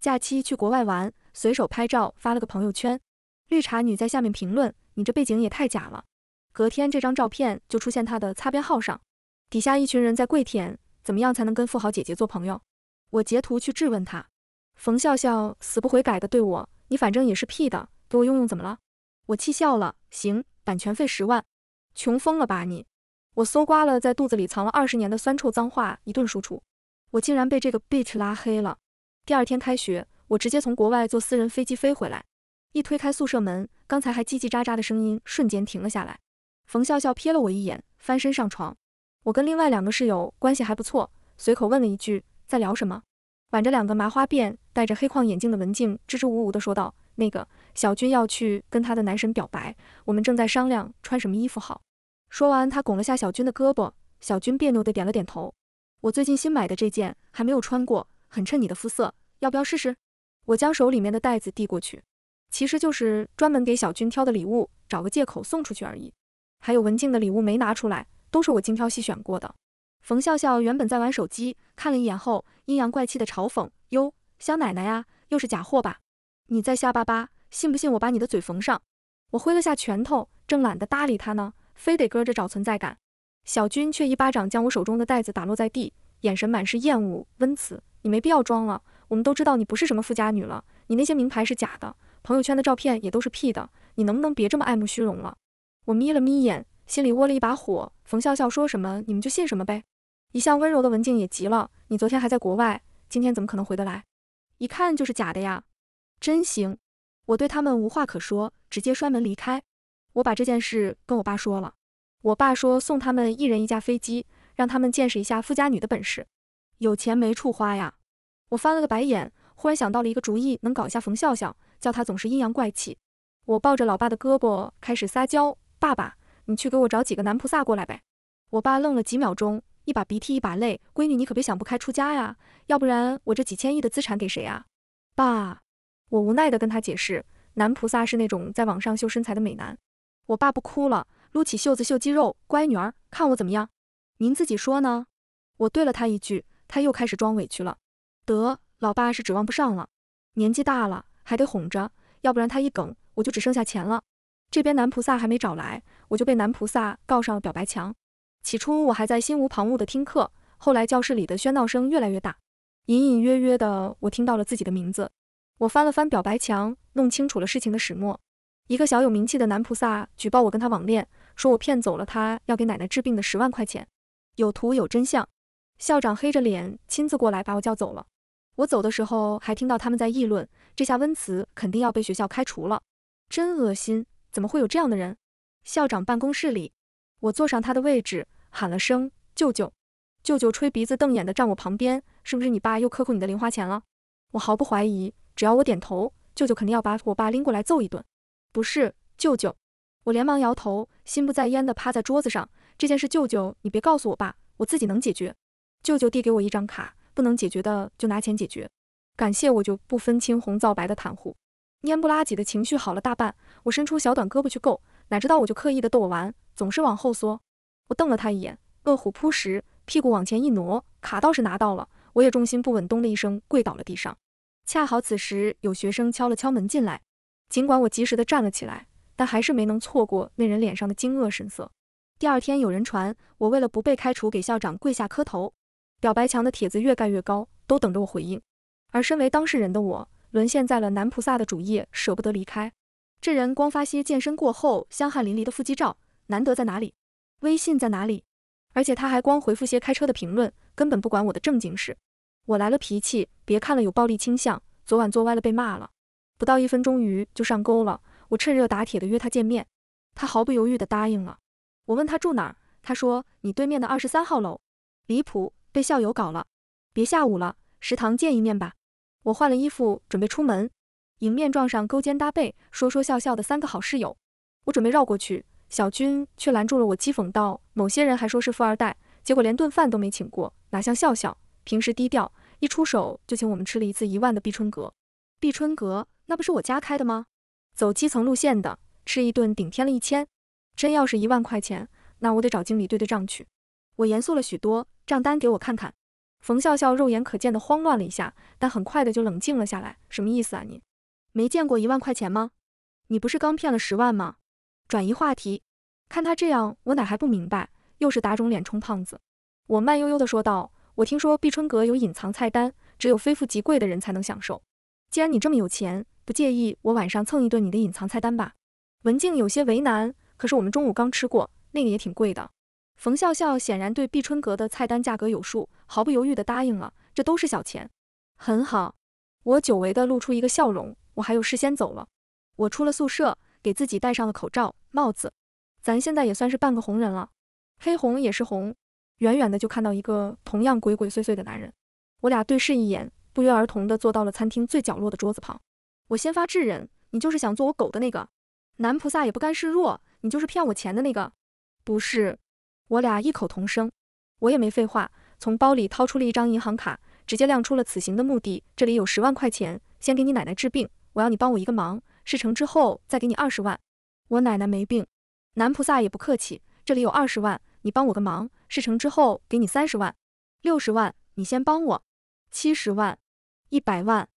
假期去国外玩，随手拍照发了个朋友圈，绿茶女在下面评论：“你这背景也太假了。”隔天这张照片就出现她的擦边号上，底下一群人在跪舔，怎么样才能跟富豪姐姐做朋友？我截图去质问她，冯笑笑死不悔改的对我：“你反正也是 P 的，给我用用怎么了？”我气笑了，行，版权费十万，穷疯了吧你！我搜刮了在肚子里藏了二十年的酸臭脏话一顿输出，我竟然被这个 bitch 拉黑了。第二天开学，我直接从国外坐私人飞机飞回来。一推开宿舍门，刚才还叽叽喳喳的声音瞬间停了下来。冯笑笑瞥了我一眼，翻身上床。我跟另外两个室友关系还不错，随口问了一句，在聊什么？挽着两个麻花辫、戴着黑框眼镜的文静支支吾吾的说道：“那个小军要去跟他的男神表白，我们正在商量穿什么衣服好。”说完，他拱了下小军的胳膊，小军别扭地点了点头。我最近新买的这件还没有穿过。很衬你的肤色，要不要试试？我将手里面的袋子递过去，其实就是专门给小军挑的礼物，找个借口送出去而已。还有文静的礼物没拿出来，都是我精挑细选过的。冯笑笑原本在玩手机，看了一眼后，阴阳怪气的嘲讽：“哟，小奶奶呀，又是假货吧？你在瞎巴巴，信不信我把你的嘴缝上？”我挥了下拳头，正懒得搭理他呢，非得搁着找存在感。小军却一巴掌将我手中的袋子打落在地。眼神满是厌恶，温慈，你没必要装了，我们都知道你不是什么富家女了，你那些名牌是假的，朋友圈的照片也都是屁的，你能不能别这么爱慕虚荣了？我眯了眯眼，心里窝了一把火。冯笑笑说什么你们就信什么呗。一向温柔的文静也急了，你昨天还在国外，今天怎么可能回得来？一看就是假的呀，真行。我对他们无话可说，直接摔门离开。我把这件事跟我爸说了，我爸说送他们一人一架飞机。让他们见识一下富家女的本事，有钱没处花呀！我翻了个白眼，忽然想到了一个主意，能搞一下冯笑笑，叫她总是阴阳怪气。我抱着老爸的胳膊开始撒娇，爸爸，你去给我找几个男菩萨过来呗！我爸愣了几秒钟，一把鼻涕一把泪，闺女你可别想不开出家呀，要不然我这几千亿的资产给谁啊？爸，我无奈的跟他解释，男菩萨是那种在网上秀身材的美男。我爸不哭了，撸起袖子秀肌肉，乖女儿，看我怎么样？您自己说呢？我对了他一句，他又开始装委屈了。得，老爸是指望不上了，年纪大了还得哄着，要不然他一梗，我就只剩下钱了。这边男菩萨还没找来，我就被男菩萨告上了表白墙。起初我还在心无旁骛的听课，后来教室里的喧闹声越来越大，隐隐约约的我听到了自己的名字。我翻了翻表白墙，弄清楚了事情的始末。一个小有名气的男菩萨举报我跟他网恋，说我骗走了他要给奶奶治病的十万块钱。有图有真相，校长黑着脸亲自过来把我叫走了。我走的时候还听到他们在议论，这下温慈肯定要被学校开除了，真恶心！怎么会有这样的人？校长办公室里，我坐上他的位置，喊了声舅舅。舅舅吹鼻子瞪眼的站我旁边，是不是你爸又克扣你的零花钱了？我毫不怀疑，只要我点头，舅舅肯定要把我爸拎过来揍一顿。不是，舅舅，我连忙摇头，心不在焉的趴在桌子上。这件事，舅舅，你别告诉我爸，我自己能解决。舅舅递给我一张卡，不能解决的就拿钱解决。感谢我就不分青红皂白的袒护，蔫不拉几的情绪好了大半。我伸出小短胳膊去够，哪知道我就刻意的逗我玩，总是往后缩。我瞪了他一眼，饿虎扑食，屁股往前一挪，卡倒是拿到了，我也重心不稳，咚的一声跪倒了地上。恰好此时有学生敲了敲门进来，尽管我及时的站了起来，但还是没能错过那人脸上的惊愕神色。第二天有人传我为了不被开除给校长跪下磕头，表白墙的帖子越盖越高，都等着我回应。而身为当事人的我，沦陷在了男菩萨的主页，舍不得离开。这人光发些健身过后香汗淋漓的腹肌照，难得在哪里？微信在哪里？而且他还光回复些开车的评论，根本不管我的正经事。我来了脾气，别看了，有暴力倾向。昨晚坐歪了被骂了，不到一分钟鱼就上钩了。我趁热打铁的约他见面，他毫不犹豫的答应了。我问他住哪儿，他说你对面的二十三号楼，离谱，被校友搞了。别下午了，食堂见一面吧。我换了衣服准备出门，迎面撞上勾肩搭背、说说笑笑的三个好室友。我准备绕过去，小军却拦住了我，讥讽道：“某些人还说是富二代，结果连顿饭都没请过，哪像笑笑，平时低调，一出手就请我们吃了一次一万的碧春阁。碧春阁那不是我家开的吗？走基层路线的，吃一顿顶天了一千。”真要是一万块钱，那我得找经理对对账去。我严肃了许多，账单给我看看。冯笑笑肉眼可见的慌乱了一下，但很快的就冷静了下来。什么意思啊你？没见过一万块钱吗？你不是刚骗了十万吗？转移话题。看他这样，我哪还不明白？又是打肿脸充胖子。我慢悠悠的说道：“我听说碧春阁有隐藏菜单，只有非富即贵的人才能享受。既然你这么有钱，不介意我晚上蹭一顿你的隐藏菜单吧？”文静有些为难。可是我们中午刚吃过，那个也挺贵的。冯笑笑显然对碧春阁的菜单价格有数，毫不犹豫地答应了。这都是小钱，很好。我久违地露出一个笑容，我还有事先走了。我出了宿舍，给自己戴上了口罩、帽子。咱现在也算是半个红人了，黑红也是红。远远的就看到一个同样鬼鬼祟祟的男人，我俩对视一眼，不约而同地坐到了餐厅最角落的桌子旁。我先发制人，你就是想做我狗的那个。男菩萨也不甘示弱。你就是骗我钱的那个，不是？我俩异口同声。我也没废话，从包里掏出了一张银行卡，直接亮出了此行的目的。这里有十万块钱，先给你奶奶治病。我要你帮我一个忙，事成之后再给你二十万。我奶奶没病。男菩萨也不客气，这里有二十万，你帮我个忙，事成之后给你三十万、六十万，你先帮我。七十万、一百万，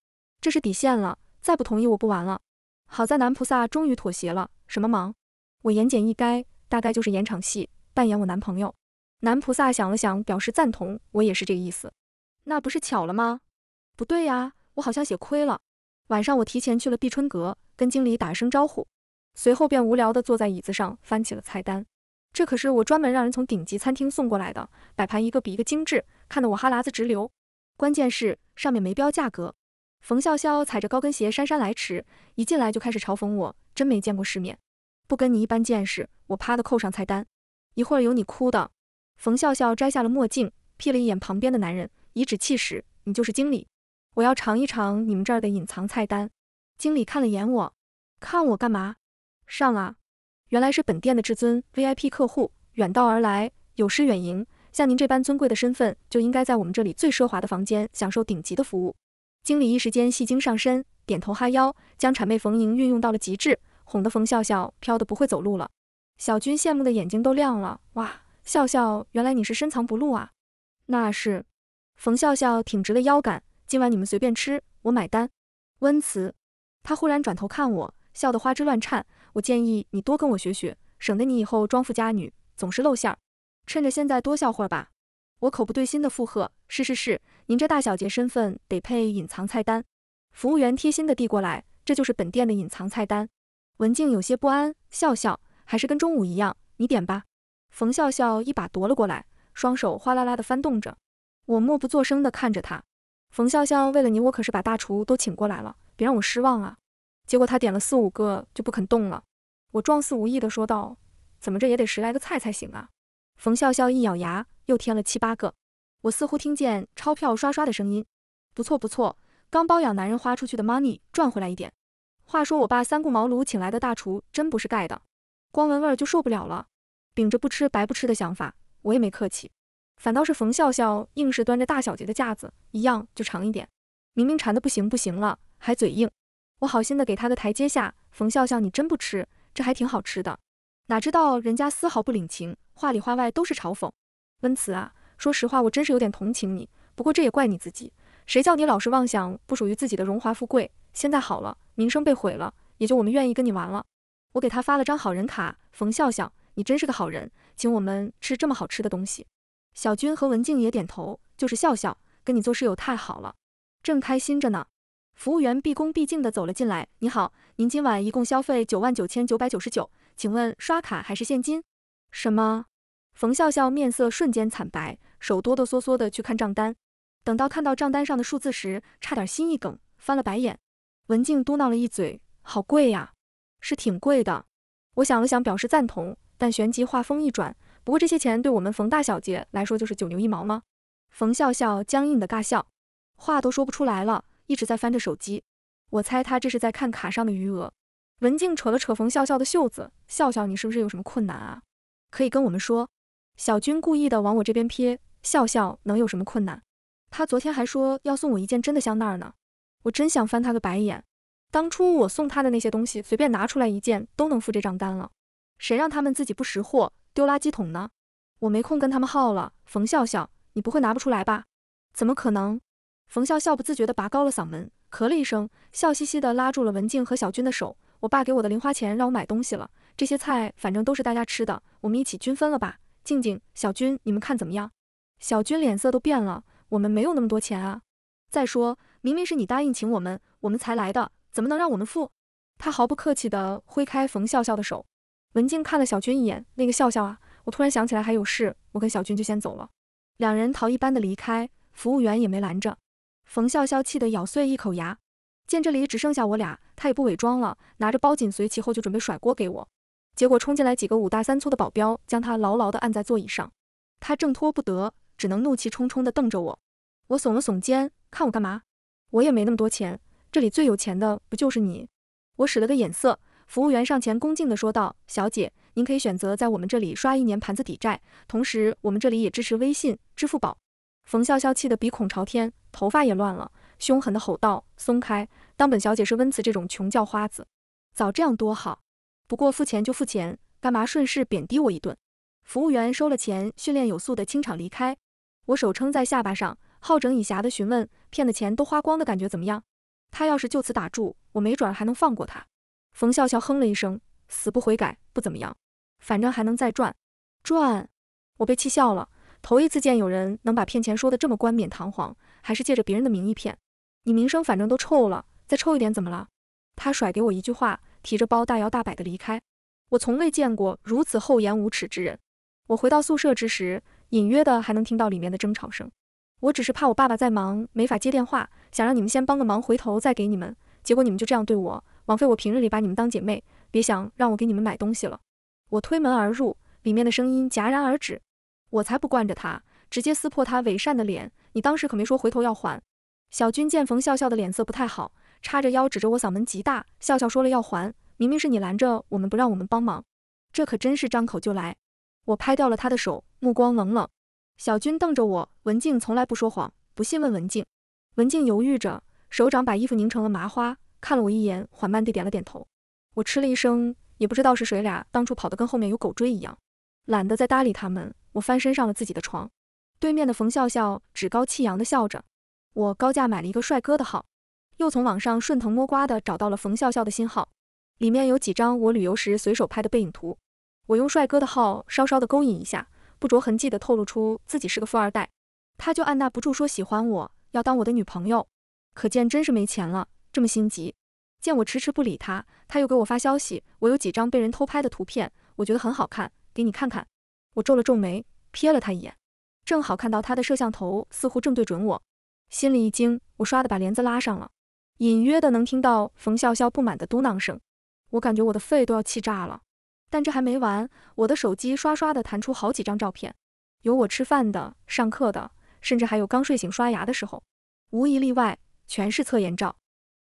这是底线了，再不同意我不玩了。好在男菩萨终于妥协了，什么忙？我言简意赅，大概就是演场戏，扮演我男朋友。男菩萨想了想，表示赞同。我也是这个意思。那不是巧了吗？不对呀，我好像写亏了。晚上我提前去了碧春阁，跟经理打了声招呼，随后便无聊地坐在椅子上翻起了菜单。这可是我专门让人从顶级餐厅送过来的，摆盘一个比一个精致，看得我哈喇子直流。关键是上面没标价格。冯笑笑踩着高跟鞋姗姗来迟，一进来就开始嘲讽我，真没见过世面。不跟你一般见识，我啪的扣上菜单，一会儿有你哭的。冯笑笑摘下了墨镜，瞥了一眼旁边的男人，以指气使：“你就是经理，我要尝一尝你们这儿的隐藏菜单。”经理看了眼我，看我干嘛？上啊！原来是本店的至尊 VIP 客户，远道而来，有失远迎。像您这般尊贵的身份，就应该在我们这里最奢华的房间享受顶级的服务。经理一时间戏精上身，点头哈腰，将谄媚逢迎运用到了极致。哄得冯笑笑飘得不会走路了，小军羡慕的眼睛都亮了。哇，笑笑，原来你是深藏不露啊！那是。冯笑笑挺直了腰杆，今晚你们随便吃，我买单。温慈，他忽然转头看我，笑得花枝乱颤。我建议你多跟我学学，省得你以后装富家女总是露馅。儿。趁着现在多笑会儿吧。我口不对心的附和：是是是，您这大小姐身份得配隐藏菜单。服务员贴心的递过来，这就是本店的隐藏菜单。文静有些不安，笑笑还是跟中午一样，你点吧。冯笑笑一把夺了过来，双手哗啦啦的翻动着。我默不作声的看着他。冯笑笑为了你，我可是把大厨都请过来了，别让我失望啊。结果他点了四五个就不肯动了。我装似无意的说道，怎么着也得十来个菜才行啊。冯笑笑一咬牙，又添了七八个。我似乎听见钞票刷刷的声音。不错不错，刚包养男人花出去的 money 赚回来一点。话说，我爸三顾茅庐请来的大厨真不是盖的，光闻味儿就受不了了。秉着不吃白不吃的想法，我也没客气，反倒是冯笑笑硬是端着大小姐的架子，一样就尝一点。明明馋得不行不行了，还嘴硬。我好心的给他个台阶下，冯笑笑，你真不吃，这还挺好吃的。哪知道人家丝毫不领情，话里话外都是嘲讽。温慈啊，说实话，我真是有点同情你。不过这也怪你自己，谁叫你老是妄想不属于自己的荣华富贵。现在好了，名声被毁了，也就我们愿意跟你玩了。我给他发了张好人卡，冯笑笑，你真是个好人，请我们吃这么好吃的东西。小军和文静也点头，就是笑笑，跟你做室友太好了，正开心着呢。服务员毕恭毕敬地走了进来，你好，您今晚一共消费九万九千九百九十九，请问刷卡还是现金？什么？冯笑笑面色瞬间惨白，手哆哆嗦嗦地去看账单，等到看到账单上的数字时，差点心一梗，翻了白眼。文静嘟囔了一嘴：“好贵呀，是挺贵的。”我想了想，表示赞同，但旋即话锋一转：“不过这些钱对我们冯大小姐来说就是九牛一毛吗？”冯笑笑僵硬的尬笑，话都说不出来了，一直在翻着手机。我猜他这是在看卡上的余额。文静扯了扯冯笑笑的袖子：“笑笑，你是不是有什么困难啊？可以跟我们说。”小军故意的往我这边瞥：“笑笑能有什么困难？他昨天还说要送我一件真的香奈儿呢。”我真想翻他个白眼，当初我送他的那些东西，随便拿出来一件都能付这账单了。谁让他们自己不识货，丢垃圾桶呢？我没空跟他们耗了。冯笑笑，你不会拿不出来吧？怎么可能？冯笑笑不自觉地拔高了嗓门，咳了一声，笑嘻嘻地拉住了文静和小军的手。我爸给我的零花钱让我买东西了，这些菜反正都是大家吃的，我们一起均分了吧？静静，小军，你们看怎么样？小军脸色都变了，我们没有那么多钱啊。再说。明明是你答应请我们，我们才来的，怎么能让我们付？他毫不客气地挥开冯笑笑的手。文静看了小军一眼，那个笑笑啊，我突然想起来还有事，我跟小军就先走了。两人逃一般的离开，服务员也没拦着。冯笑笑气得咬碎一口牙，见这里只剩下我俩，他也不伪装了，拿着包紧随其后就准备甩锅给我，结果冲进来几个五大三粗的保镖，将他牢牢地按在座椅上，他挣脱不得，只能怒气冲冲地瞪着我。我耸了耸肩，看我干嘛？我也没那么多钱，这里最有钱的不就是你？我使了个眼色，服务员上前恭敬地说道：“小姐，您可以选择在我们这里刷一年盘子抵债，同时我们这里也支持微信、支付宝。”冯笑笑气得鼻孔朝天，头发也乱了，凶狠地吼道：“松开，当本小姐是温慈这种穷叫花子，早这样多好！不过付钱就付钱，干嘛顺势贬低我一顿？”服务员收了钱，训练有素的清场离开。我手撑在下巴上。好整以暇的询问，骗的钱都花光的感觉怎么样？他要是就此打住，我没准还能放过他。冯笑笑哼了一声，死不悔改，不怎么样。反正还能再赚赚。我被气笑了，头一次见有人能把骗钱说的这么冠冕堂皇，还是借着别人的名义骗。你名声反正都臭了，再臭一点怎么了？他甩给我一句话，提着包大摇大摆的离开。我从未见过如此厚颜无耻之人。我回到宿舍之时，隐约的还能听到里面的争吵声。我只是怕我爸爸在忙没法接电话，想让你们先帮个忙，回头再给你们。结果你们就这样对我，枉费我平日里把你们当姐妹，别想让我给你们买东西了。我推门而入，里面的声音戛然而止。我才不惯着他，直接撕破他伪善的脸。你当时可没说回头要还。小军见冯笑笑的脸色不太好，叉着腰指着我，嗓门极大。笑笑说了要还，明明是你拦着我们不让我们帮忙，这可真是张口就来。我拍掉了他的手，目光冷冷。小军瞪着我，文静从来不说谎，不信问文静。文静犹豫着，手掌把衣服拧成了麻花，看了我一眼，缓慢地点了点头。我吃了一声，也不知道是谁俩当初跑得跟后面有狗追一样，懒得再搭理他们。我翻身上了自己的床，对面的冯笑笑趾高气扬地笑着。我高价买了一个帅哥的号，又从网上顺藤摸瓜地找到了冯笑笑的新号，里面有几张我旅游时随手拍的背影图。我用帅哥的号稍稍地勾引一下。不着痕迹地透露出自己是个富二代，他就按捺不住说喜欢我要当我的女朋友，可见真是没钱了，这么心急。见我迟迟不理他，他又给我发消息，我有几张被人偷拍的图片，我觉得很好看，给你看看。我皱了皱眉，瞥了他一眼，正好看到他的摄像头似乎正对准我，心里一惊，我唰的把帘子拉上了，隐约的能听到冯笑笑不满的嘟囔声，我感觉我的肺都要气炸了。但这还没完，我的手机刷刷的弹出好几张照片，有我吃饭的、上课的，甚至还有刚睡醒刷牙的时候，无一例外，全是侧颜照。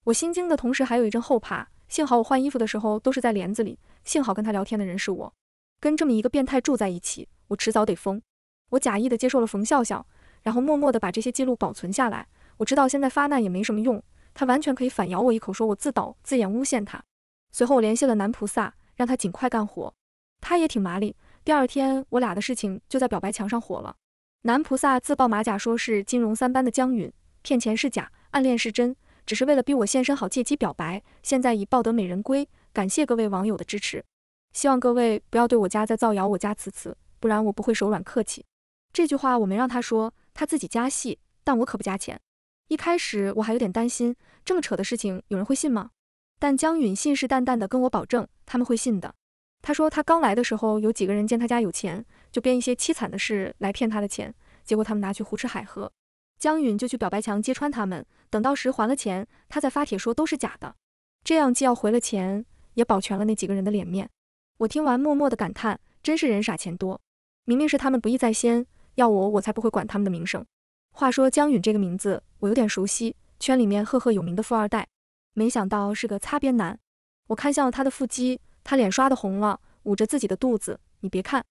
我心惊的同时，还有一阵后怕。幸好我换衣服的时候都是在帘子里，幸好跟他聊天的人是我，跟这么一个变态住在一起，我迟早得疯。我假意的接受了冯笑笑，然后默默的把这些记录保存下来。我知道现在发难也没什么用，他完全可以反咬我一口，说我自导自演诬陷他。随后，我联系了男菩萨。让他尽快干活，他也挺麻利。第二天，我俩的事情就在表白墙上火了。男菩萨自曝马甲，说是金融三班的江云，骗钱是假，暗恋是真，只是为了逼我现身，好借机表白。现在已抱得美人归，感谢各位网友的支持。希望各位不要对我家再造谣，我家辞辞，不然我不会手软客气。这句话我没让他说，他自己加戏，但我可不加钱。一开始我还有点担心，这么扯的事情，有人会信吗？但江允信誓旦旦地跟我保证，他们会信的。他说他刚来的时候，有几个人见他家有钱，就编一些凄惨的事来骗他的钱，结果他们拿去胡吃海喝，江允就去表白墙揭穿他们。等到时还了钱，他再发帖说都是假的，这样既要回了钱，也保全了那几个人的脸面。我听完默默的感叹，真是人傻钱多。明明是他们不义在先，要我我才不会管他们的名声。话说江允这个名字，我有点熟悉，圈里面赫赫有名的富二代。没想到是个擦边男，我看向了他的腹肌，他脸刷的红了，捂着自己的肚子。你别看，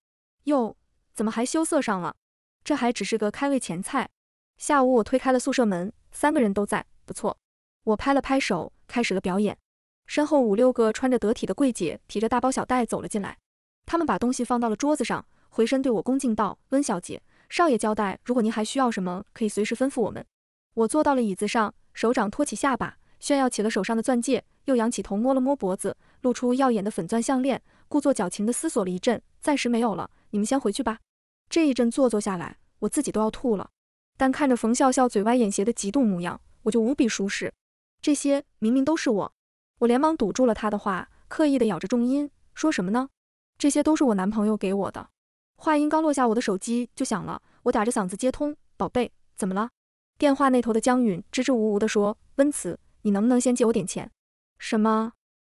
哟，怎么还羞涩上了？这还只是个开胃前菜。下午我推开了宿舍门，三个人都在，不错。我拍了拍手，开始了表演。身后五六个穿着得体的柜姐提着大包小袋走了进来，他们把东西放到了桌子上，回身对我恭敬道：“温小姐，少爷交代，如果您还需要什么，可以随时吩咐我们。”我坐到了椅子上，手掌托起下巴。炫耀起了手上的钻戒，又仰起头摸了摸脖子，露出耀眼的粉钻项链，故作矫情地思索了一阵，暂时没有了，你们先回去吧。这一阵做作下来，我自己都要吐了。但看着冯笑笑嘴歪眼斜的嫉妒模样，我就无比舒适。这些明明都是我。我连忙堵住了他的话，刻意的咬着重音，说什么呢？这些都是我男朋友给我的。话音刚落下，我的手机就响了，我打着嗓子接通，宝贝，怎么了？电话那头的江允支支吾吾地说，温慈。你能不能先借我点钱？什么？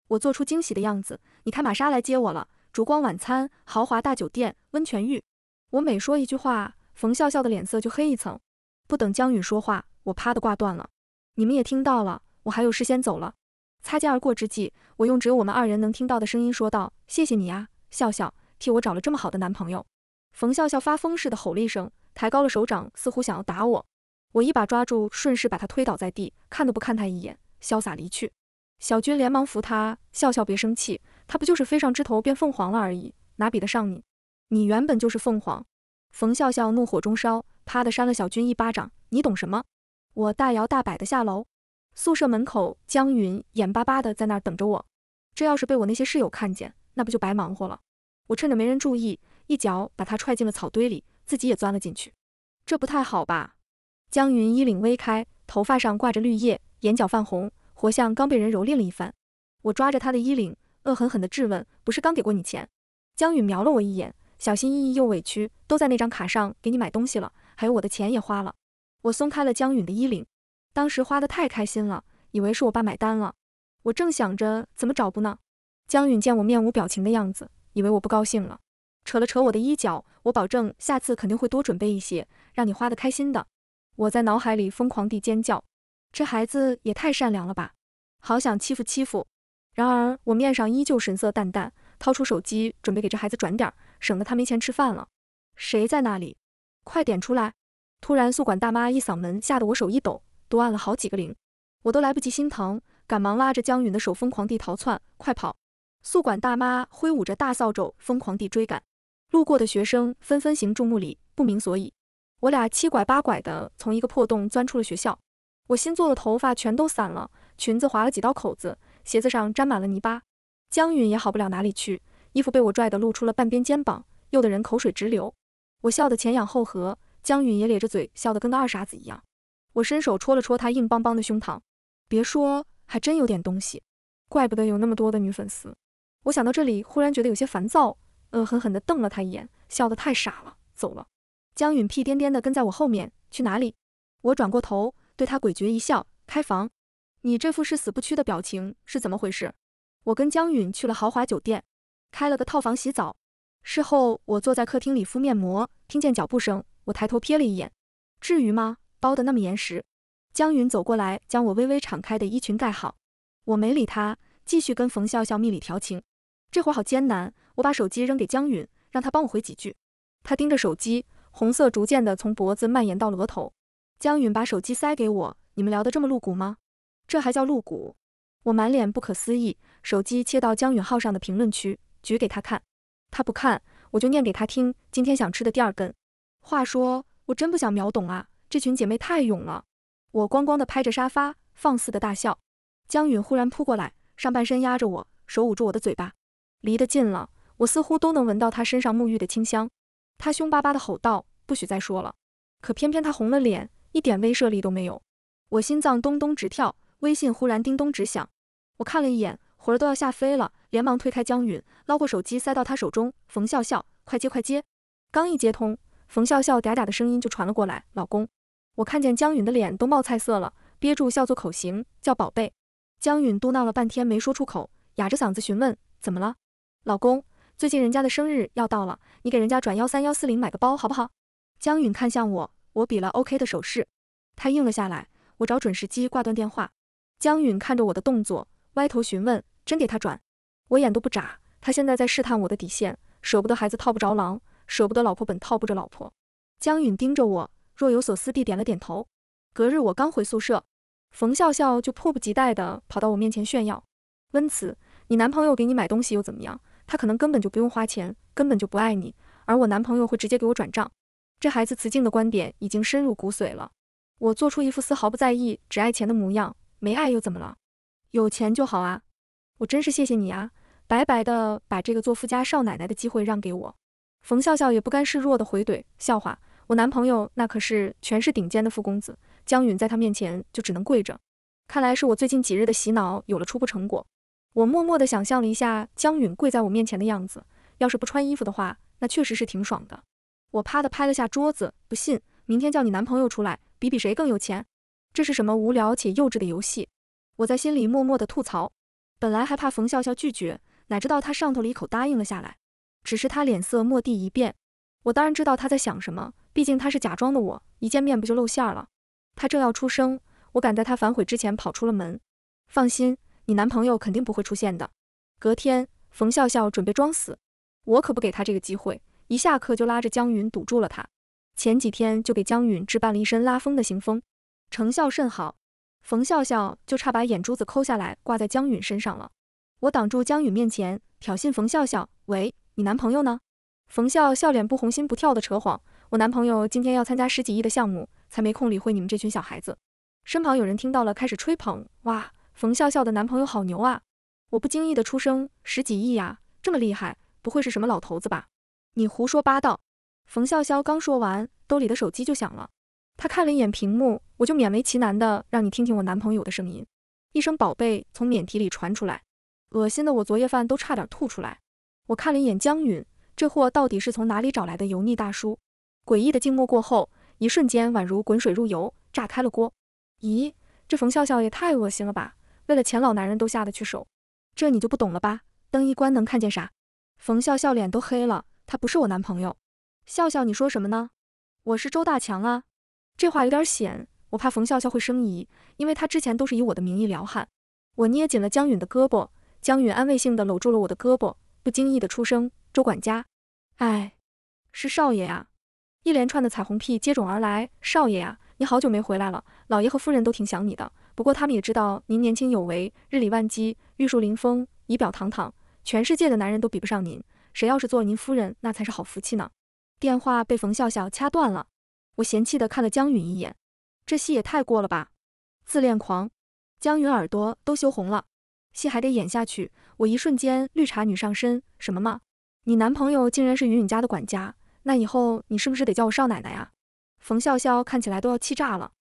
我做出惊喜的样子，你看玛莎来接我了。烛光晚餐，豪华大酒店，温泉浴。我每说一句话，冯笑笑的脸色就黑一层。不等江宇说话，我啪的挂断了。你们也听到了，我还有事先走了。擦肩而过之际，我用只有我们二人能听到的声音说道：“谢谢你啊，笑笑，替我找了这么好的男朋友。”冯笑笑发疯似的吼了一声，抬高了手掌，似乎想要打我。我一把抓住，顺势把他推倒在地，看都不看他一眼，潇洒离去。小军连忙扶他，笑笑别生气，他不就是飞上枝头变凤凰了而已，哪比得上你？你原本就是凤凰。冯笑笑怒火中烧，啪的扇了小军一巴掌，你懂什么？我大摇大摆的下楼，宿舍门口，江云眼巴巴的在那儿等着我。这要是被我那些室友看见，那不就白忙活了？我趁着没人注意，一脚把他踹进了草堆里，自己也钻了进去。这不太好吧？江云衣领微开，头发上挂着绿叶，眼角泛红，活像刚被人蹂躏了一番。我抓着他的衣领，恶狠狠地质问：“不是刚给过你钱？”江云瞄了我一眼，小心翼翼又委屈：“都在那张卡上给你买东西了，还有我的钱也花了。”我松开了江云的衣领，当时花的太开心了，以为是我爸买单了。我正想着怎么找补呢，江允见我面无表情的样子，以为我不高兴了，扯了扯我的衣角：“我保证下次肯定会多准备一些，让你花的开心的。”我在脑海里疯狂地尖叫，这孩子也太善良了吧！好想欺负欺负。然而我面上依旧神色淡淡，掏出手机准备给这孩子转点儿，省得他没钱吃饭了。谁在那里？快点出来！突然宿管大妈一嗓门，吓得我手一抖，多按了好几个零。我都来不及心疼，赶忙拉着江允的手疯狂地逃窜，快跑！宿管大妈挥舞着大扫帚，疯狂地追赶。路过的学生纷纷行注目礼，不明所以。我俩七拐八拐的从一个破洞钻出了学校，我新做的头发全都散了，裙子划了几道口子，鞋子上沾满了泥巴。江允也好不了哪里去，衣服被我拽的露出了半边肩膀，诱得人口水直流。我笑得前仰后合，江允也咧着嘴笑得跟个二傻子一样。我伸手戳了戳他硬邦邦的胸膛，别说，还真有点东西，怪不得有那么多的女粉丝。我想到这里，忽然觉得有些烦躁，恶狠狠地瞪了他一眼，笑得太傻了，走了。江允屁颠颠的跟在我后面，去哪里？我转过头，对他诡谲一笑，开房。你这副誓死不屈的表情是怎么回事？我跟江允去了豪华酒店，开了个套房洗澡。事后，我坐在客厅里敷面膜，听见脚步声，我抬头瞥了一眼。至于吗？包的那么严实。江允走过来，将我微微敞开的衣裙盖好。我没理他，继续跟冯笑笑蜜里调情。这会儿好艰难。我把手机扔给江允，让他帮我回几句。他盯着手机。红色逐渐的从脖子蔓延到了额头。江允把手机塞给我：“你们聊得这么露骨吗？这还叫露骨？”我满脸不可思议，手机切到江允号上的评论区，举给他看。他不看，我就念给他听。今天想吃的第二根。话说，我真不想秒懂啊！这群姐妹太勇了。我光光的拍着沙发，放肆的大笑。江允忽然扑过来，上半身压着我，手捂住我的嘴巴。离得近了，我似乎都能闻到他身上沐浴的清香。他凶巴巴地吼道：“不许再说了！”可偏偏他红了脸，一点威慑力都没有。我心脏咚咚直跳，微信忽然叮咚直响。我看了一眼，魂儿都要吓飞了，连忙推开江云，捞过手机塞到他手中。冯笑笑，快接，快接！刚一接通，冯笑笑嗲嗲的声音就传了过来：“老公。”我看见江云的脸都冒菜色了，憋住笑做口型叫“宝贝”。江云嘟囔了半天没说出口，哑着嗓子询问：“怎么了，老公？”最近人家的生日要到了，你给人家转幺三幺四零买个包好不好？江允看向我，我比了 OK 的手势，他应了下来。我找准时机挂断电话。江允看着我的动作，歪头询问：“真给他转？”我眼都不眨。他现在在试探我的底线，舍不得孩子套不着狼，舍不得老婆本套不着老婆。江允盯着我，若有所思地点了点头。隔日我刚回宿舍，冯笑笑就迫不及待地跑到我面前炫耀：“温慈，你男朋友给你买东西又怎么样？”他可能根本就不用花钱，根本就不爱你，而我男朋友会直接给我转账。这孩子慈静的观点已经深入骨髓了。我做出一副丝毫不在意、只爱钱的模样，没爱又怎么了？有钱就好啊！我真是谢谢你啊，白白的把这个做富家少奶奶的机会让给我。冯笑笑也不甘示弱的回怼：笑话，我男朋友那可是全市顶尖的富公子，江允在他面前就只能跪着。看来是我最近几日的洗脑有了初步成果。我默默地想象了一下江允跪在我面前的样子，要是不穿衣服的话，那确实是挺爽的。我啪地拍了下桌子，不信，明天叫你男朋友出来，比比谁更有钱。这是什么无聊且幼稚的游戏？我在心里默默地吐槽。本来还怕冯笑笑拒绝，哪知道他上头了一口答应了下来。只是他脸色蓦地一变，我当然知道他在想什么，毕竟他是假装的，我一见面不就露馅了？他正要出声，我赶在他反悔之前跑出了门。放心。你男朋友肯定不会出现的。隔天，冯笑笑准备装死，我可不给他这个机会。一下课就拉着江云堵住了他。前几天就给江云置办了一身拉风的行风，成效甚好。冯笑笑就差把眼珠子抠下来挂在江云身上了。我挡住江云面前，挑衅冯笑笑：“喂，你男朋友呢？”冯笑笑脸不红心不跳的扯谎：“我男朋友今天要参加十几亿的项目，才没空理会你们这群小孩子。”身旁有人听到了，开始吹捧：“哇！”冯笑笑的男朋友好牛啊！我不经意的出声，十几亿呀，这么厉害，不会是什么老头子吧？你胡说八道！冯笑笑刚说完，兜里的手机就响了，她看了一眼屏幕，我就勉为其难的让你听听我男朋友的声音。一声宝贝从免提里传出来，恶心的我昨夜饭都差点吐出来。我看了一眼江云，这货到底是从哪里找来的油腻大叔？诡异的静默过后，一瞬间宛如滚水入油，炸开了锅。咦，这冯笑笑也太恶心了吧！为了钱，老男人都下得去手，这你就不懂了吧？灯一关能看见啥？冯笑笑脸都黑了，他不是我男朋友。笑笑，你说什么呢？我是周大强啊。这话有点险，我怕冯笑笑会生疑，因为他之前都是以我的名义撩汉。我捏紧了江允的胳膊，江允安慰性的搂住了我的胳膊，不经意的出声：“周管家，哎，是少爷呀。”一连串的彩虹屁接踵而来：“少爷呀，你好久没回来了，老爷和夫人都挺想你的。”不过他们也知道您年轻有为，日理万机，玉树临风，仪表堂堂，全世界的男人都比不上您。谁要是做了您夫人，那才是好福气呢。电话被冯笑笑掐断了，我嫌弃的看了江云一眼，这戏也太过了吧，自恋狂。江云耳朵都羞红了，戏还得演下去。我一瞬间绿茶女上身，什么嘛？你男朋友竟然是云允家的管家，那以后你是不是得叫我少奶奶呀？冯笑笑看起来都要气炸了。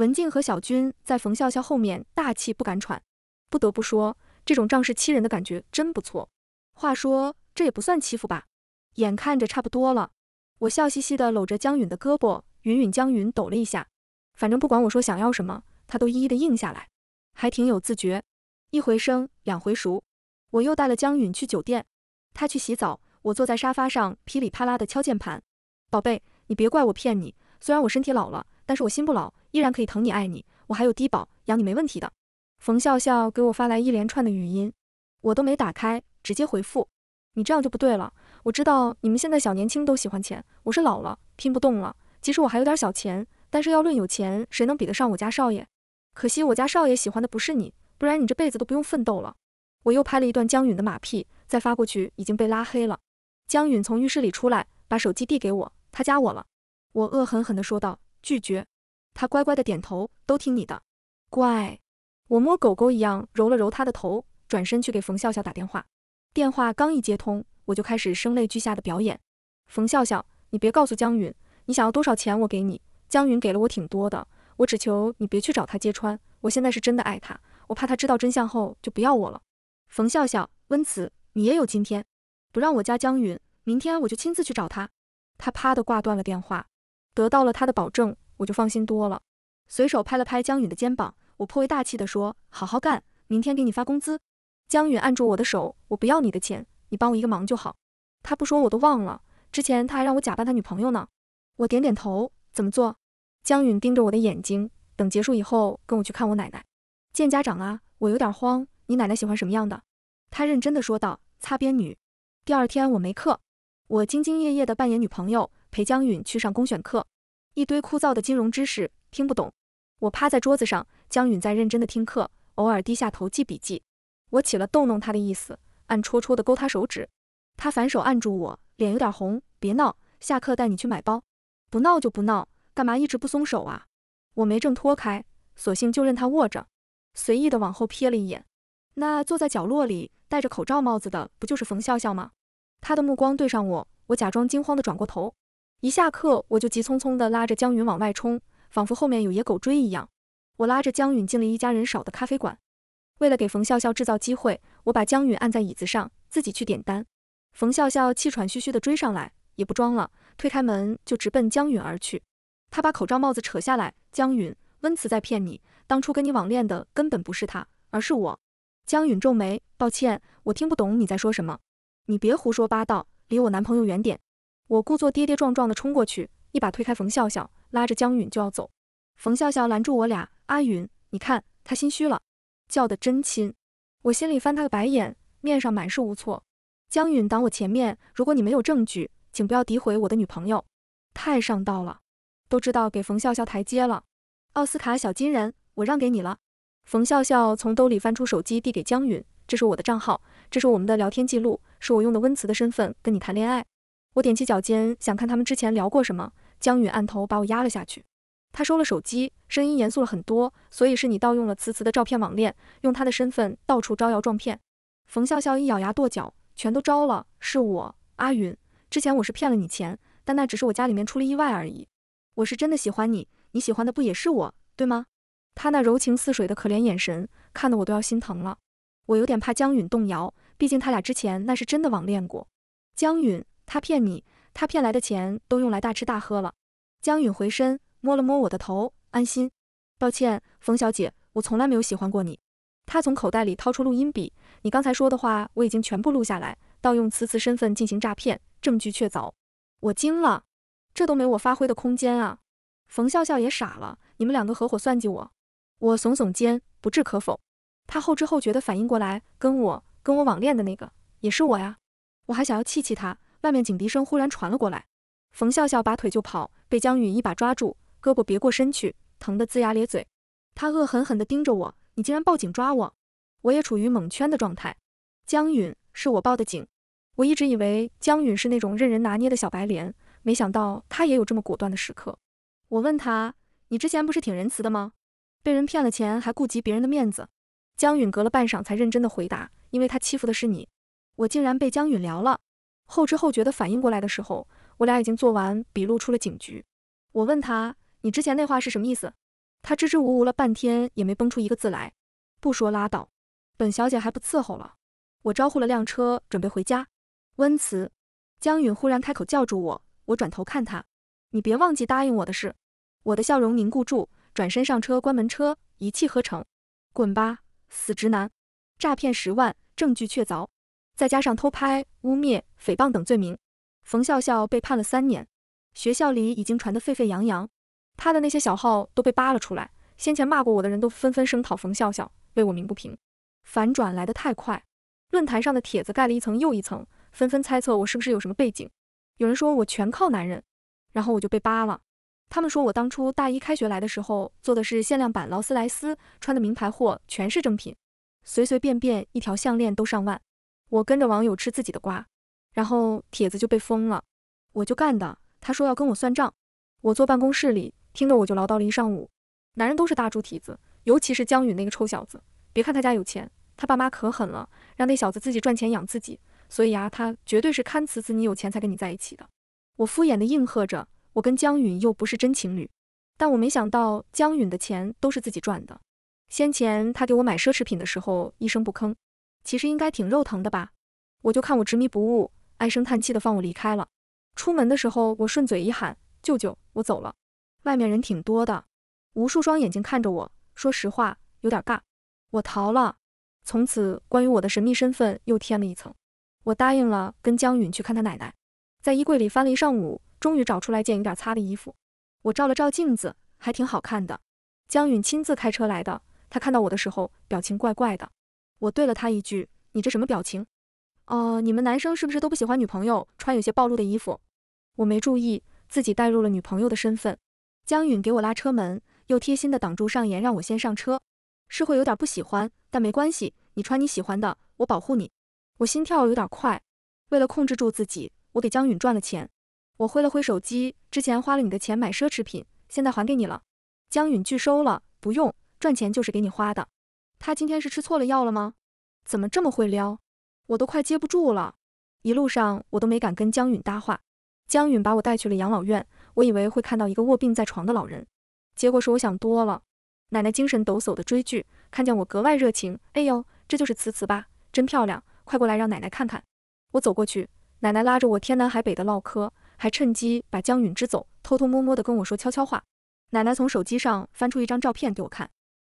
文静和小军在冯笑笑后面大气不敢喘，不得不说，这种仗势欺人的感觉真不错。话说，这也不算欺负吧？眼看着差不多了，我笑嘻嘻的搂着江允的胳膊，允允江允抖了一下。反正不管我说想要什么，他都一一的应下来，还挺有自觉。一回生，两回熟。我又带了江允去酒店，他去洗澡，我坐在沙发上噼里啪啦的敲键盘。宝贝，你别怪我骗你，虽然我身体老了，但是我心不老。依然可以疼你爱你，我还有低保养你没问题的。冯笑笑给我发来一连串的语音，我都没打开，直接回复。你这样就不对了。我知道你们现在小年轻都喜欢钱，我是老了，拼不动了。即使我还有点小钱，但是要论有钱，谁能比得上我家少爷？可惜我家少爷喜欢的不是你，不然你这辈子都不用奋斗了。我又拍了一段江允的马屁，再发过去已经被拉黑了。江允从浴室里出来，把手机递给我，他加我了。我恶狠狠地说道：拒绝。他乖乖的点头，都听你的，乖。我摸狗狗一样揉了揉他的头，转身去给冯笑笑打电话。电话刚一接通，我就开始声泪俱下的表演。冯笑笑，你别告诉江云，你想要多少钱我给你。江云给了我挺多的，我只求你别去找他揭穿。我现在是真的爱他，我怕他知道真相后就不要我了。冯笑笑，温慈，你也有今天，不让我加江云，明天我就亲自去找他。他啪的挂断了电话，得到了他的保证。我就放心多了，随手拍了拍江允的肩膀，我颇为大气的说：“好好干，明天给你发工资。”江允按住我的手，我不要你的钱，你帮我一个忙就好。他不说我都忘了，之前他还让我假扮他女朋友呢。我点点头，怎么做？江允盯着我的眼睛，等结束以后跟我去看我奶奶，见家长啊。我有点慌，你奶奶喜欢什么样的？他认真的说道，擦边女。第二天我没课，我兢兢业业的扮演女朋友，陪江允去上公选课。一堆枯燥的金融知识听不懂，我趴在桌子上，江允在认真的听课，偶尔低下头记笔记。我起了逗弄他的意思，暗戳戳的勾他手指，他反手按住我，脸有点红，别闹，下课带你去买包。不闹就不闹，干嘛一直不松手啊？我没挣脱开，索性就任他握着，随意的往后瞥了一眼，那坐在角落里戴着口罩帽子的不就是冯笑笑吗？他的目光对上我，我假装惊慌的转过头。一下课，我就急匆匆地拉着江允往外冲，仿佛后面有野狗追一样。我拉着江允进了一家人少的咖啡馆，为了给冯笑笑制造机会，我把江允按在椅子上，自己去点单。冯笑笑气喘吁吁地追上来，也不装了，推开门就直奔江允而去。他把口罩帽子扯下来，江允，温慈在骗你，当初跟你网恋的根本不是他，而是我。江允皱眉，抱歉，我听不懂你在说什么。你别胡说八道，离我男朋友远点。我故作跌跌撞撞地冲过去，一把推开冯笑笑，拉着江允就要走。冯笑笑拦住我俩：“阿允，你看他心虚了，叫的真亲。”我心里翻他个白眼，面上满是无措。江允挡我前面：“如果你没有证据，请不要诋毁我的女朋友，太上道了，都知道给冯笑笑台阶了。奥斯卡小金人，我让给你了。”冯笑笑从兜里翻出手机递给江允：“这是我的账号，这是我们的聊天记录，是我用的温慈的身份跟你谈恋爱。”我踮起脚尖想看他们之前聊过什么，江允按头把我压了下去。他收了手机，声音严肃了很多。所以是你盗用了慈慈的照片网恋，用他的身份到处招摇撞骗。冯笑笑一咬牙跺脚，全都招了。是我，阿云。之前我是骗了你钱，但那只是我家里面出了意外而已。我是真的喜欢你，你喜欢的不也是我，对吗？他那柔情似水的可怜眼神，看得我都要心疼了。我有点怕江允动摇，毕竟他俩之前那是真的网恋过。江允。他骗你，他骗来的钱都用来大吃大喝了。江允回身摸了摸我的头，安心。抱歉，冯小姐，我从来没有喜欢过你。他从口袋里掏出录音笔，你刚才说的话我已经全部录下来。盗用慈慈身份进行诈骗，证据确凿。我惊了，这都没我发挥的空间啊！冯笑笑也傻了，你们两个合伙算计我。我耸耸肩，不置可否。他后知后觉地反应过来，跟我跟我网恋的那个也是我呀。我还想要气气他。外面警笛声忽然传了过来，冯笑笑拔腿就跑，被江允一把抓住胳膊，别过身去，疼得龇牙咧嘴。他恶狠狠地盯着我：“你竟然报警抓我！”我也处于懵圈的状态。江允是我报的警，我一直以为江允是那种任人拿捏的小白脸，没想到他也有这么果断的时刻。我问他：“你之前不是挺仁慈的吗？被人骗了钱还顾及别人的面子？”江允隔了半晌才认真的回答：“因为他欺负的是你。”我竟然被江允聊了。后知后觉地反应过来的时候，我俩已经做完笔录出了警局。我问他：“你之前那话是什么意思？”他支支吾吾了半天，也没蹦出一个字来。不说拉倒，本小姐还不伺候了。我招呼了辆车，准备回家。温慈，江允忽然开口叫住我。我转头看他：“你别忘记答应我的事。”我的笑容凝固住，转身上车，关门，车一气呵成。滚吧，死直男！诈骗十万，证据确凿。再加上偷拍、污蔑、诽谤等罪名，冯笑笑被判了三年。学校里已经传得沸沸扬扬，他的那些小号都被扒了出来。先前骂过我的人都纷纷声讨冯笑笑，为我鸣不平。反转来得太快，论坛上的帖子盖了一层又一层，纷纷猜测我是不是有什么背景。有人说我全靠男人，然后我就被扒了。他们说我当初大一开学来的时候坐的是限量版劳斯莱斯，穿的名牌货全是正品，随随便便一条项链都上万。我跟着网友吃自己的瓜，然后帖子就被封了，我就干的。他说要跟我算账，我坐办公室里听着我就唠叨了一上午。男人都是大猪蹄子，尤其是江宇那个臭小子。别看他家有钱，他爸妈可狠了，让那小子自己赚钱养自己。所以啊，他绝对是看瓷子你有钱才跟你在一起的。我敷衍的应和着，我跟江允又不是真情侣。但我没想到江允的钱都是自己赚的。先前他给我买奢侈品的时候，一声不吭。其实应该挺肉疼的吧？我就看我执迷不悟，唉声叹气的放我离开了。出门的时候，我顺嘴一喊：“舅舅，我走了。”外面人挺多的，无数双眼睛看着我，说实话有点尬。我逃了，从此关于我的神秘身份又添了一层。我答应了跟江允去看他奶奶，在衣柜里翻了一上午，终于找出来件有点擦的衣服。我照了照镜子，还挺好看的。江允亲自开车来的，他看到我的时候，表情怪怪的。我对了他一句：“你这什么表情？”哦，你们男生是不是都不喜欢女朋友穿有些暴露的衣服？我没注意，自己带入了女朋友的身份。江允给我拉车门，又贴心的挡住上沿，让我先上车。是会有点不喜欢，但没关系，你穿你喜欢的，我保护你。我心跳有点快，为了控制住自己，我给江允赚了钱。我挥了挥手机，之前花了你的钱买奢侈品，现在还给你了。江允拒收了，不用，赚钱就是给你花的。他今天是吃错了药了吗？怎么这么会撩，我都快接不住了。一路上我都没敢跟江允搭话。江允把我带去了养老院，我以为会看到一个卧病在床的老人，结果是我想多了。奶奶精神抖擞的追剧，看见我格外热情。哎呦，这就是慈慈吧？真漂亮，快过来让奶奶看看。我走过去，奶奶拉着我天南海北的唠嗑，还趁机把江允支走，偷偷摸摸的跟我说悄悄话。奶奶从手机上翻出一张照片给我看，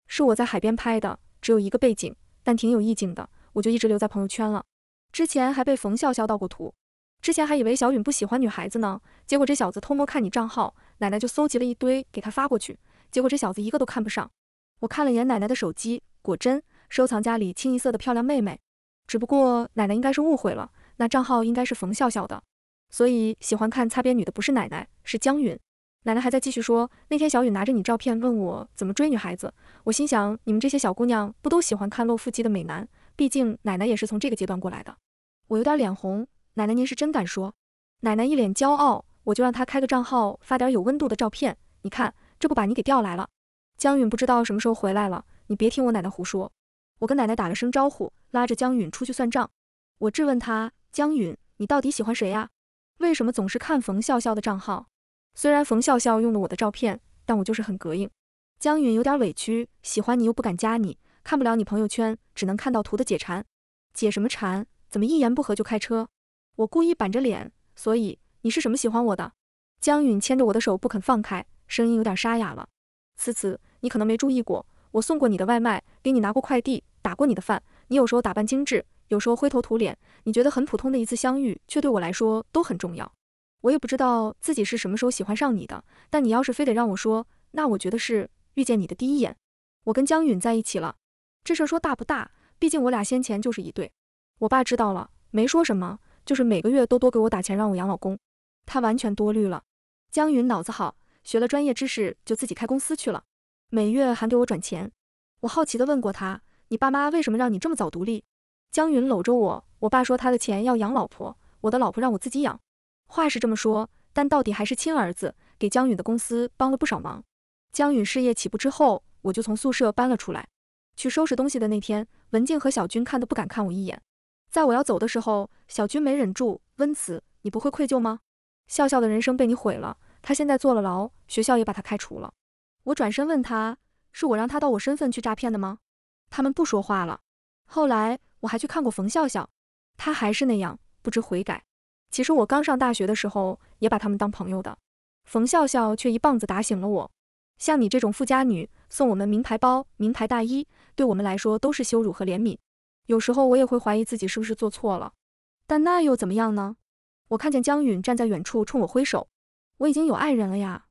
是我在海边拍的。只有一个背景，但挺有意境的，我就一直留在朋友圈了。之前还被冯笑笑盗过图，之前还以为小允不喜欢女孩子呢，结果这小子偷摸看你账号，奶奶就搜集了一堆给他发过去，结果这小子一个都看不上。我看了眼奶奶的手机，果真收藏家里清一色的漂亮妹妹。只不过奶奶应该是误会了，那账号应该是冯笑笑的，所以喜欢看擦边女的不是奶奶，是江允。奶奶还在继续说，那天小雨拿着你照片问我怎么追女孩子，我心想你们这些小姑娘不都喜欢看露腹肌的美男，毕竟奶奶也是从这个阶段过来的，我有点脸红。奶奶您是真敢说！奶奶一脸骄傲，我就让她开个账号发点有温度的照片，你看这不把你给调来了。江允不知道什么时候回来了，你别听我奶奶胡说。我跟奶奶打了声招呼，拉着江允出去算账。我质问他，江允你到底喜欢谁呀？为什么总是看冯笑笑的账号？虽然冯笑笑用了我的照片，但我就是很膈应。江允有点委屈，喜欢你又不敢加你，看不了你朋友圈，只能看到图的解馋。解什么馋？怎么一言不合就开车？我故意板着脸。所以你是什么喜欢我的？江允牵着我的手不肯放开，声音有点沙哑了。思思，你可能没注意过，我送过你的外卖，给你拿过快递，打过你的饭。你有时候打扮精致，有时候灰头土脸，你觉得很普通的一次相遇，却对我来说都很重要。我也不知道自己是什么时候喜欢上你的，但你要是非得让我说，那我觉得是遇见你的第一眼。我跟江允在一起了，这事说大不大，毕竟我俩先前就是一对。我爸知道了没说什么，就是每个月都多给我打钱让我养老公。他完全多虑了。江允脑子好，学了专业知识就自己开公司去了，每月还给我转钱。我好奇的问过他，你爸妈为什么让你这么早独立？江允搂着我，我爸说他的钱要养老婆，我的老婆让我自己养。话是这么说，但到底还是亲儿子，给江宇的公司帮了不少忙。江宇事业起步之后，我就从宿舍搬了出来。去收拾东西的那天，文静和小军看都不敢看我一眼。在我要走的时候，小军没忍住：“温慈，你不会愧疚吗？笑笑的人生被你毁了，他现在坐了牢，学校也把他开除了。”我转身问他：“是我让他盗我身份去诈骗的吗？”他们不说话了。后来我还去看过冯笑笑，他还是那样不知悔改。其实我刚上大学的时候也把他们当朋友的，冯笑笑却一棒子打醒了我。像你这种富家女送我们名牌包、名牌大衣，对我们来说都是羞辱和怜悯。有时候我也会怀疑自己是不是做错了，但那又怎么样呢？我看见江允站在远处冲我挥手，我已经有爱人了呀。